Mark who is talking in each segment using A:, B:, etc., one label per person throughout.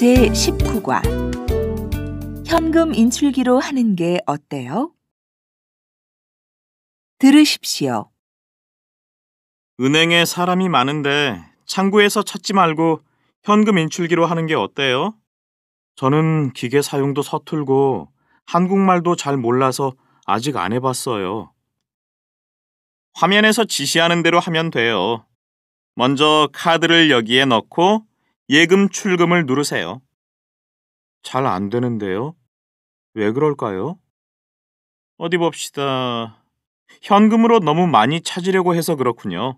A: 제19과 현금 인출기로 하는 게 어때요? 들으십시오.
B: 은행에 사람이 많은데 창구에서 찾지 말고 현금 인출기로 하는 게 어때요? 저는 기계 사용도 서툴고 한국말도 잘 몰라서 아직 안 해봤어요. 화면에서 지시하는 대로 하면 돼요. 먼저 카드를 여기에 넣고 예금 출금을 누르세요. 잘 안 되는데요? 왜 그럴까요? 어디 봅시다. 현금으로 너무 많이 찾으려고 해서 그렇군요.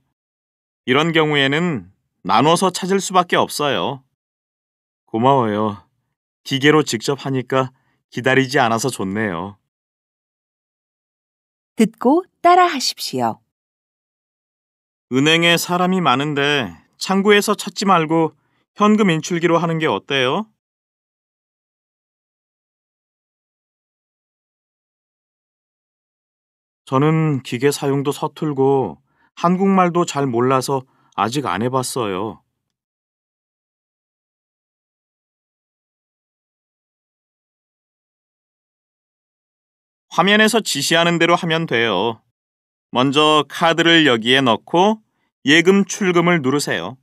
B: 이런 경우에는 나눠서 찾을 수밖에 없어요. 고마워요. 기계로 직접 하니까 기다리지 않아서 좋네요.
A: 듣고 따라 하십시오. 은행에 사람이 많은데 창구에서
C: 찾지 말고 현금 인출기로 하는 게 어때요? 저는 기계 사용도 서툴고 한국말도 잘 몰라서 아직 안 해봤어요. 화면에서 지시하는 대로 하면 돼요. 먼저 카드를 여기에 넣고 예금 출금을 누르세요.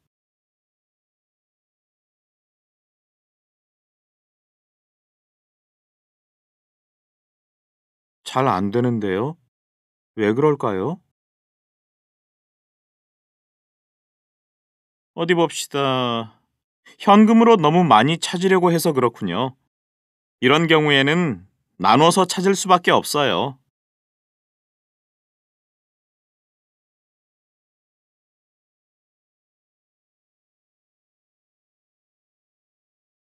C: 잘안 되는데요. 왜 그럴까요? 어디 봅시다. 현금으로 너무 많이 찾으려고 해서 그렇군요. 이런 경우에는 나눠서 찾을 수밖에 없어요.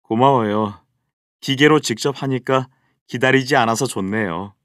C: 고마워요. 기계로 직접 하니까 기다리지 않아서 좋네요.